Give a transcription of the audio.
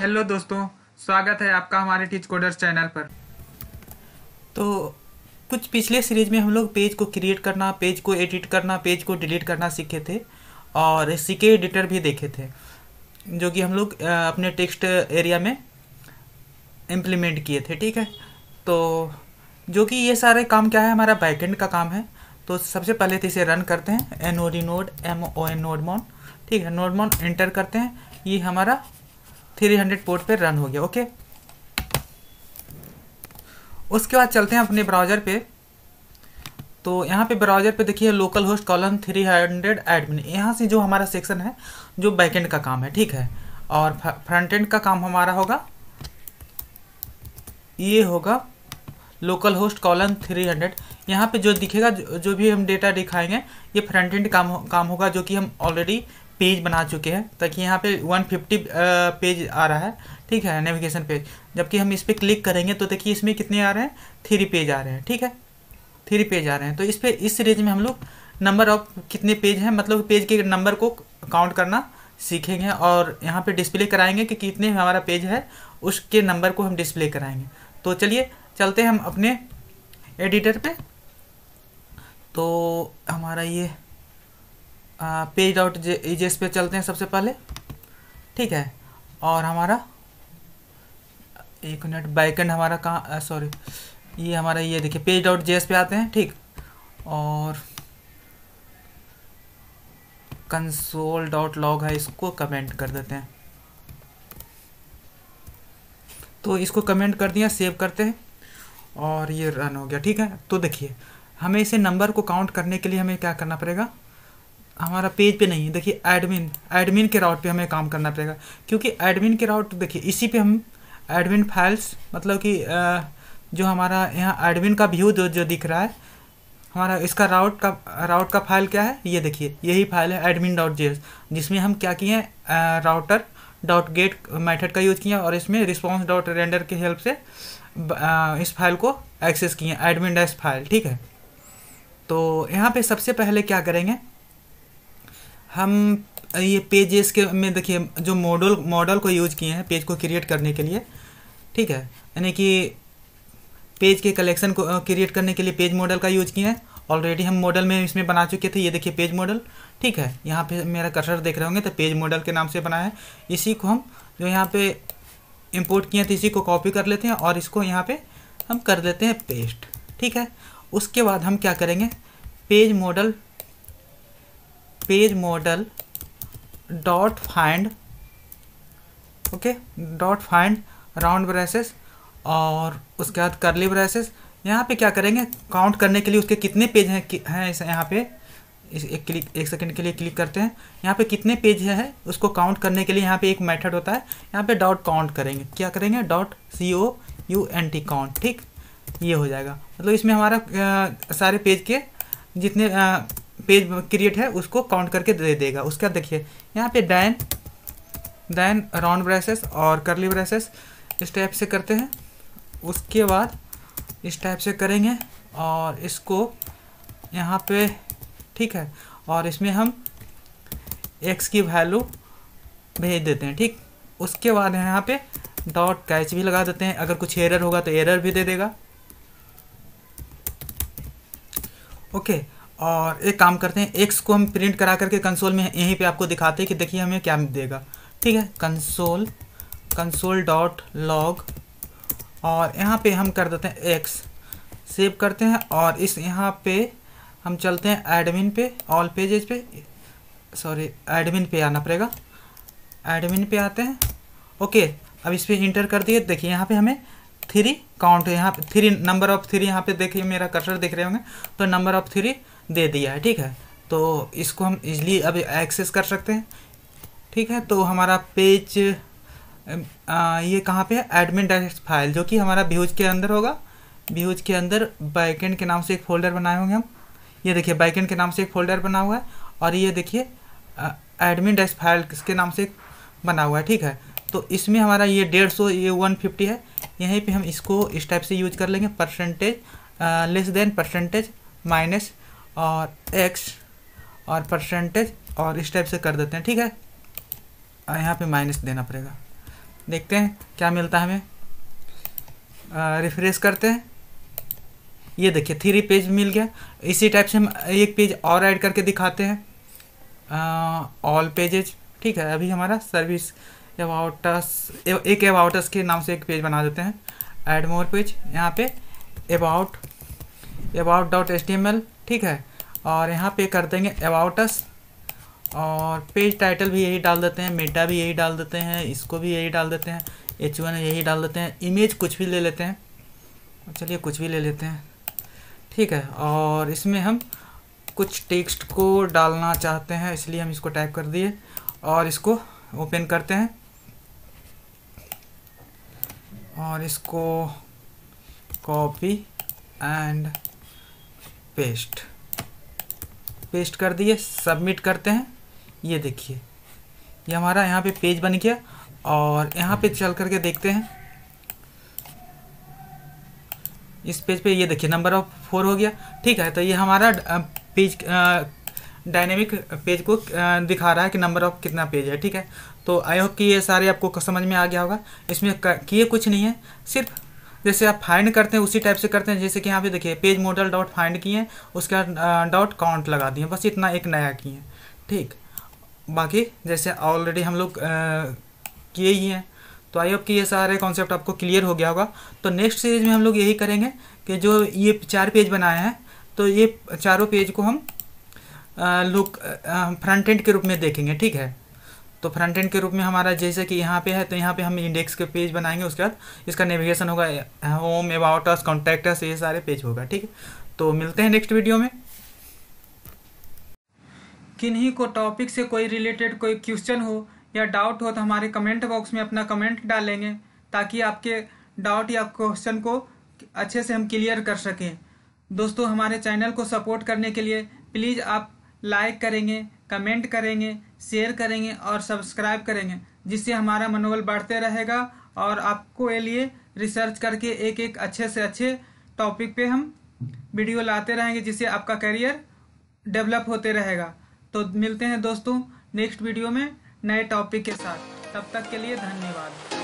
Hello दोस्तों स्वागत है आपका हमारे टीच कोडर्स चैनल पर तो कुछ पिछले सीरीज में हम लोग पेज को क्रिएट करना पेज को एडिट करना पेज को डिलीट करना सीखे थे और सीके एडिटर भी देखे थे जो कि हम लोग अपने टेक्स्ट एरिया में इम्प्लीमेंट किए थे ठीक है तो जो कि ये सारे काम क्या है हमारा बैकेंड का काम है तो सबसे पहले तो इसे रन करते हैं N O D node M O N node mon ठीक है नोड मॉन एंटर करते हैं ये हमारा 300 पोर्ट पे रन हो गया ओके उसके बाद चलते हैं अपने ब्राउजर पे तो यहाँ पे ब्राउजर पे देखिए local host colon three hundred admin यहाँ से जो हमारा सेक्शन है जो बैकेंड का काम है ठीक है और फ्रंट एंड का काम हमारा होगा ये होगा local host colon three hundred यहाँ पर जो दिखेगा जो भी हम डेटा दिखाएंगे ये फ्रंट एंड काम काम होगा जो कि हम ऑलरेडी पेज बना चुके हैं ताकि यहाँ पे 150 पेज आ रहा है ठीक है नेविगेशन पेज जबकि हम इस पर क्लिक करेंगे तो देखिए इसमें कितने आ रहे हैं थ्री पेज आ रहे हैं ठीक है थ्री पेज आ रहे हैं तो इस पर इस रेंज में हम लोग नंबर ऑफ कितने पेज हैं मतलब पेज के नंबर को काउंट करना सीखेंगे और यहाँ पे डिस्प्ले कराएंगे कि कितने हमारा पेज है उसके नंबर को हम डिस्प्ले कराएंगे तो चलिए चलते हैं हम अपने एडिटर पे तो हमारा ये पेज डॉट जे पे चलते हैं सबसे पहले ठीक है और हमारा एक मिनट बैकेंड हमारा कहाँ सॉरी ये हमारा ये देखिए पेज डॉट जे पे आते हैं ठीक और कंसोल डॉट लॉग है इसको कमेंट कर देते हैं तो इसको कमेंट कर दिया सेव करते हैं और ये रन हो गया ठीक है तो देखिए हमें इसे नंबर को काउंट करने के लिए हमें क्या करना पड़ेगा हमारा पेज पे नहीं है देखिए एडमिन एडमिन के राउट पे हमें काम करना पड़ेगा क्योंकि एडमिन के राउट देखिए इसी पे हम एडमिन फाइल्स मतलब कि जो हमारा यहाँ एडमिन का व्यू जो जो दिख रहा है हमारा इसका राउट का राउट का फाइल क्या है ये देखिए यही फाइल है एडमिन डॉट जी जिसमें हम क्या किए हैं राउटर डॉट गेट मैथड का यूज़ किया और इसमें रिस्पॉन्स डॉट रेंडर की हेल्प से इस फाइल को एक्सेस किए एडमिन डैश फाइल ठीक है तो यहाँ पे सबसे पहले क्या करेंगे हम ये पेजेस के में देखिए जो मॉडल मॉडल को यूज किए हैं पेज को क्रिएट करने के लिए ठीक है यानी कि पेज के कलेक्शन को क्रिएट करने के लिए पेज मॉडल का यूज किए हैं ऑलरेडी हम मॉडल में इसमें बना चुके थे ये देखिए पेज मॉडल ठीक है यहाँ पे मेरा कसर देख रहे होंगे तो पेज मॉडल के नाम से बनाया है इसी को हम जो यहाँ पे इंपोर्ट किए थे तो इसी को कॉपी कर लेते हैं और इसको यहाँ पे हम कर देते हैं पेस्ट ठीक है उसके बाद हम क्या करेंगे page model page model dot find okay dot find round braces और उसके बाद करली ब्रेसेस यहाँ पे क्या करेंगे काउंट करने के लिए उसके कितने पेज हैं हैं इस यहाँ पे इस एक क्लिक एक सेकंड के लिए क्लिक करते हैं यहाँ पे कितने पेज है उसको काउंट करने के लिए यहाँ पे एक मेथड होता है यहाँ पे डॉट काउंट करेंगे क्या करेंगे dot C O U N T count ठीक ये हो जाएगा मतलब इसमें हमारा आ, सारे पेज के जितने पेज क्रिएट है उसको काउंट करके दे देगा उसके बाद देखिए यहाँ पे डैन दैन राउंड ब्रेसेस और करली ब्रेसेस इस टाइप से करते हैं उसके बाद इस टाइप से करेंगे और इसको यहाँ पे ठीक है और इसमें हम एक्स की वैल्यू भेज देते हैं ठीक उसके बाद यहाँ पे डॉट कैच भी लगा देते हैं अगर कुछ एरर होगा तो एरर भी दे देगा ओके okay. और एक काम करते हैं एक्स को हम प्रिंट करा करके कंसोल में यहीं पे आपको दिखाते हैं कि देखिए हमें क्या देगा ठीक है कंसोल कंसोल डॉट लॉग और यहाँ पे हम कर देते हैं एक्स सेव करते हैं और इस यहाँ पे हम चलते हैं एडमिन पे ऑल पेजेज पे सॉरी एडमिन पे आना पड़ेगा एडमिन पे आते हैं ओके अब इस पर इंटर कर दिए देखिए यहाँ पर हमें थ्री काउंट यहाँ पे थ्री नंबर ऑफ थ्री यहाँ पे देखिए मेरा कटर दिख रहे होंगे तो नंबर ऑफ थ्री दे दिया है ठीक है तो इसको हम इजली अब एक्सेस कर सकते हैं ठीक है तो हमारा पेज आ, ये कहाँ पे है एडमिन डायरेक्ट फाइल जो कि हमारा व्यूज के अंदर होगा व्यूज के अंदर बैकेंड के नाम से एक फोल्डर बनाए होंगे हम ये देखिए बैकेंड के नाम से एक फोल्डर बना हुआ है और ये देखिए एडमिन डैश फाइल के नाम से बना हुआ है ठीक है तो इसमें हमारा ये डेढ़ सौ ये वन फिफ्टी है यहीं पे हम इसको इस टाइप से यूज कर लेंगे percentage less than percentage minus और एक्स और परसेंटेज और इस टाइप से कर देते हैं ठीक है और यहाँ पे माइनस देना पड़ेगा देखते हैं क्या मिलता है हमें रिफ्रेश करते हैं ये देखिए थ्री पेज मिल गया इसी टाइप से हम एक पेज और ऐड करके दिखाते हैं ऑल पेजेज ठीक है अभी हमारा सर्विस एवाउटस एक एवाउटस के नाम से एक पेज बना देते हैं एड मोर पेज यहाँ पे about about dot H T M L ठीक है और यहाँ पे कर देंगे अबाउटस और पेज टाइटल भी यही डाल देते हैं मेटा भी यही डाल देते हैं इसको भी यही डाल देते हैं एच वन यही डाल देते हैं इमेज कुछ भी ले लेते हैं चलिए कुछ भी ले लेते हैं ठीक है और इसमें हम कुछ टेक्स्ट को डालना चाहते हैं इसलिए हम इसको टाइप कर दिए और इसको ओपन करते हैं और इसको कॉपी एंड पेस्ट पेस्ट कर दिए सबमिट करते हैं ये देखिए ये हमारा यहाँ पे पेज बन गया और यहाँ पे चल करके देखते हैं इस पेज पे ये देखिए नंबर ऑफ फोर हो गया ठीक है तो ये हमारा पेज डायनेमिक पेज को दिखा रहा है कि नंबर ऑफ कितना पेज है ठीक है तो आई होप कि ये सारे आपको समझ में आ गया होगा इसमें किए कुछ नहीं है सिर्फ जैसे आप फाइंड करते हैं उसी टाइप से करते हैं जैसे कि यहाँ पे देखिए पेज मॉडल डॉट फाइंड किए हैं उसके बाद डॉट काउंट लगा दिए बस इतना एक नया किए हैं ठीक बाकी जैसे ऑलरेडी हम लोग किए ही हैं तो आई होप कि ये सारे कॉन्सेप्ट आपको क्लियर हो गया होगा तो नेक्स्ट सीरीज में हम लोग यही करेंगे कि जो ये चार पेज बनाए हैं तो ये चारों पेज को हम लुक फ्रंट एंड के रूप में देखेंगे ठीक है तो फ्रंट एंड के रूप में हमारा जैसे कि यहाँ पे है तो यहाँ पे हम इंडेक्स के पेज बनाएंगे उसके बाद इसका नेविगेशन होगा home about us contact us ये सारे पेज होगा ठीक है तो मिलते हैं नेक्स्ट वीडियो में किन्हीं को टॉपिक से कोई रिलेटेड कोई क्वेश्चन हो या डाउट हो तो हमारे कमेंट बॉक्स में अपना कमेंट डालेंगे ताकि आपके डाउट या क्वेश्चन को अच्छे से हम क्लियर कर सकें दोस्तों हमारे चैनल को सपोर्ट करने के लिए प्लीज़ आप लाइक करेंगे कमेंट करेंगे शेयर करेंगे और सब्सक्राइब करेंगे जिससे हमारा मनोबल बढ़ते रहेगा और आपको ये लिए रिसर्च करके एक एक अच्छे से अच्छे टॉपिक पे हम वीडियो लाते रहेंगे जिससे आपका करियर डेवलप होते रहेगा तो मिलते हैं दोस्तों नेक्स्ट वीडियो में नए टॉपिक के साथ तब तक के लिए धन्यवाद